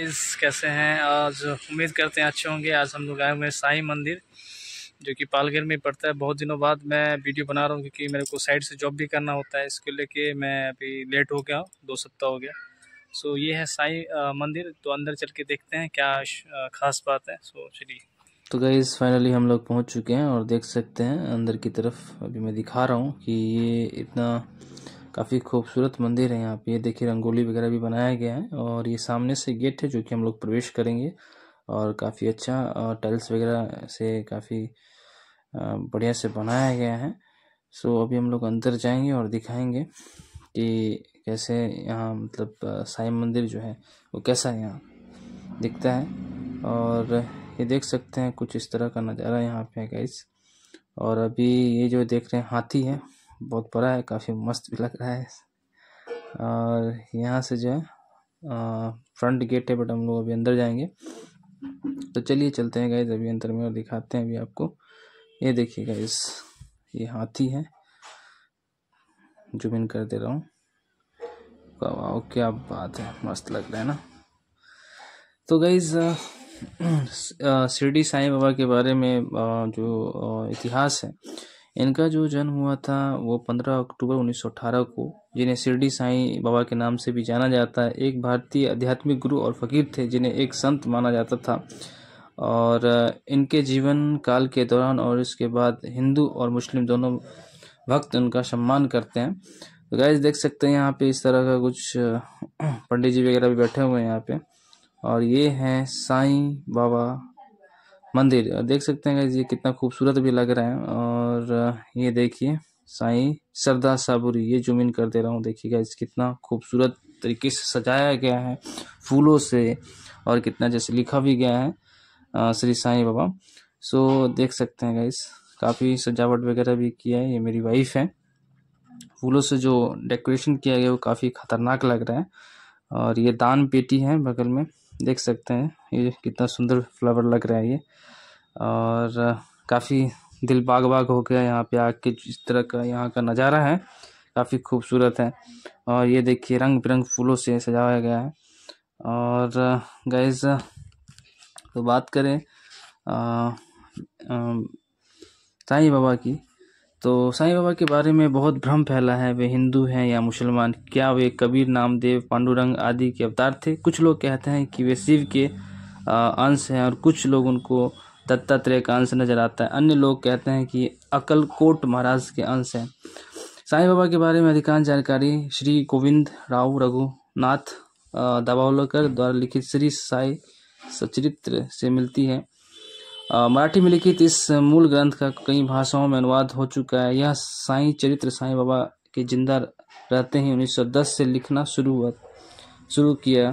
इस कैसे हैं आज उम्मीद करते हैं अच्छे होंगे आज हम लोग आए हुए हैं साई मंदिर जो कि पालघर में पड़ता है बहुत दिनों बाद मैं वीडियो बना रहा हूँ क्योंकि मेरे को साइड से जॉब भी करना होता है इसको लेके मैं अभी लेट हो गया दो सप्ताह हो गया सो ये है साई मंदिर तो अंदर चल के देखते हैं क्या खास बात है सो चलिए तो गई फाइनली हम लोग पहुंच चुके हैं और देख सकते हैं अंदर की तरफ अभी मैं दिखा रहा हूँ कि ये इतना काफ़ी खूबसूरत मंदिर है यहाँ पे ये देखिए रंगोली वगैरह भी बनाया गया है और ये सामने से गेट है जो कि हम लोग प्रवेश करेंगे और काफ़ी अच्छा टाइल्स वगैरह से काफ़ी बढ़िया से बनाया गया है सो अभी हम लोग अंदर जाएंगे और दिखाएंगे कि कैसे यहाँ मतलब साई मंदिर जो है वो कैसा है यहाँ दिखता है और ये देख सकते हैं कुछ इस तरह का नज़ारा यहाँ पे है गाइस और अभी ये जो देख रहे हैं हाथी है बहुत बड़ा है काफ़ी मस्त भी लग रहा है और यहाँ से जो है फ्रंट गेट है बट हम लोग अभी अंदर जाएंगे तो चलिए चलते हैं गाइज अभी अंदर में और दिखाते हैं अभी आपको ये देखिए गाइज ये हाथी है जुमिन कर दे रहा हूँ वाह क्या बात है मस्त लग रहा है ना तो गाइज शिरडी साईं बाबा के बारे में जो इतिहास है इनका जो जन्म हुआ था वो 15 अक्टूबर 1918 को जिन्हें शिरडी साईं बाबा के नाम से भी जाना जाता है एक भारतीय आध्यात्मिक गुरु और फकीर थे जिन्हें एक संत माना जाता था और इनके जीवन काल के दौरान और इसके बाद हिंदू और मुस्लिम दोनों भक्त उनका सम्मान करते हैं तो गैस देख सकते हैं यहाँ पे इस तरह का कुछ पंडित जी वगैरह भी बैठे हुए हैं यहाँ पे और ये हैं साईं बाबा मंदिर देख सकते हैं गैस ये कितना खूबसूरत भी लग रहा है और और ये देखिए साई सरदार साबुरी ये जूम इन कर दे रहा हूँ देखिएगा इस कितना खूबसूरत तरीके से सजाया गया है फूलों से और कितना जैसे लिखा भी गया है श्री साई बाबा सो देख सकते हैं गाइस काफ़ी सजावट वगैरह भी किया है ये मेरी वाइफ है फूलों से जो डेकोरेशन किया गया वो काफ़ी ख़तरनाक लग रहा है और ये दान पेटी है बगल में देख सकते हैं ये कितना सुंदर फ्लावर लग रहा है ये और काफ़ी दिल बाग बाग हो गया यहाँ पे आके जिस तरह का यहाँ का नज़ारा है काफ़ी खूबसूरत है और ये देखिए रंग बिरंग फूलों से सजाया गया है और गैस तो बात करें साईं बाबा की तो साईं बाबा के बारे में बहुत भ्रम फैला है वे हिंदू हैं या मुसलमान क्या वे कबीर नामदेव पांडुरंग आदि के अवतार थे कुछ लोग कहते हैं कि वे शिव के अंश हैं और कुछ लोग उनको दत्तात्रेय का अंश नजर आता है अन्य लोग कहते हैं कि अकलकोट महाराज के अंश हैं साईं बाबा के बारे में अधिकांश जानकारी श्री गोविंद राव रघुनाथ दबावलकर द्वारा लिखित श्री साई सचरित्र से मिलती है मराठी में लिखित इस मूल ग्रंथ का कई भाषाओं में अनुवाद हो चुका है यह साई चरित्र साईं बाबा के जिंदा रहते ही 1910 से लिखना शुरू हुआ शुरू किया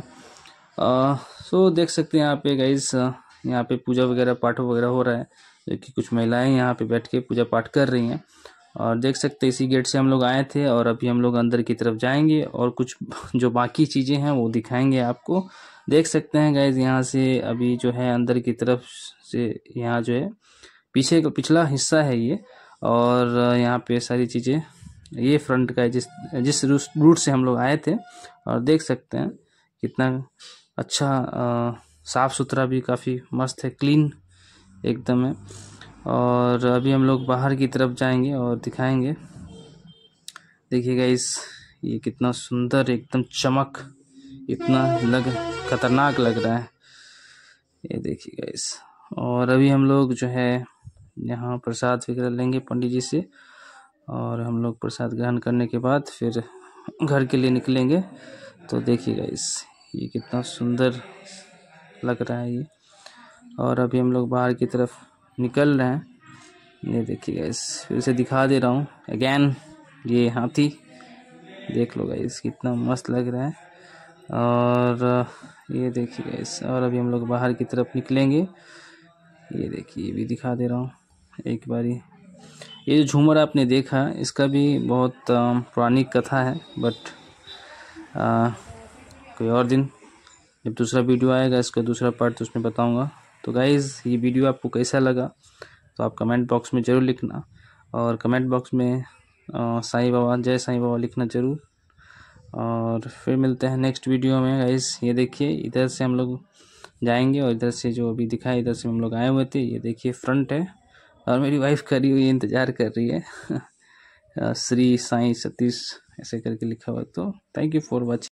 आ, सो देख सकते हैं आप एक ऐसा यहाँ पे पूजा वगैरह पाठ वगैरह हो रहा है जो कि कुछ महिलाएं यहाँ पे बैठ के पूजा पाठ कर रही हैं और देख सकते इसी गेट से हम लोग आए थे और अभी हम लोग अंदर की तरफ जाएंगे और कुछ जो बाकी चीज़ें हैं वो दिखाएंगे आपको देख सकते हैं गैज़ यहाँ से अभी जो है अंदर की तरफ से यहाँ जो है पीछे का पिछला हिस्सा है ये और यहाँ पे सारी चीज़ें ये फ्रंट का है जिस जिस रूट से हम लोग आए थे और देख सकते हैं कितना अच्छा आ, साफ़ सुथरा भी काफ़ी मस्त है क्लीन एकदम है और अभी हम लोग बाहर की तरफ जाएंगे और दिखाएंगे देखिएगा इस ये कितना सुंदर एकदम चमक इतना लग खतरनाक लग रहा है ये देखिएगा इस और अभी हम लोग जो है यहाँ प्रसाद वगैरह लेंगे पंडित जी से और हम लोग प्रसाद ग्रहण करने के बाद फिर घर के लिए निकलेंगे तो देखिएगा इस ये कितना सुंदर लग रहा है ये और अभी हम लोग बाहर की तरफ निकल रहे हैं ये देखिए गाइस फिर से दिखा दे रहा हूँ अगैन ये हाथी देख लो गाइस कितना मस्त लग रहा है और ये देखिए गाइस और अभी हम लोग बाहर की तरफ निकलेंगे ये देखिए ये भी दिखा दे रहा हूँ एक बारी ये जो झूमर आपने देखा इसका भी बहुत पुरानी कथा है बट आ, कोई और दिन जब दूसरा वीडियो आएगा इसका दूसरा पार्ट तो उसमें बताऊँगा तो गाइज़ ये वीडियो आपको कैसा लगा तो आप कमेंट बॉक्स में ज़रूर लिखना और कमेंट बॉक्स में साईं बाबा जय साईं बाबा लिखना ज़रूर और फिर मिलते हैं नेक्स्ट वीडियो में गाइस ये देखिए इधर से हम लोग जाएंगे और इधर से जो अभी दिखा है इधर से हम लोग आए हुए थे ये देखिए फ्रंट है और मेरी वाइफ खड़ी हुई इंतज़ार कर रही है श्री साईं सतीश ऐसे करके लिखा हुआ तो थैंक यू फॉर वॉचिंग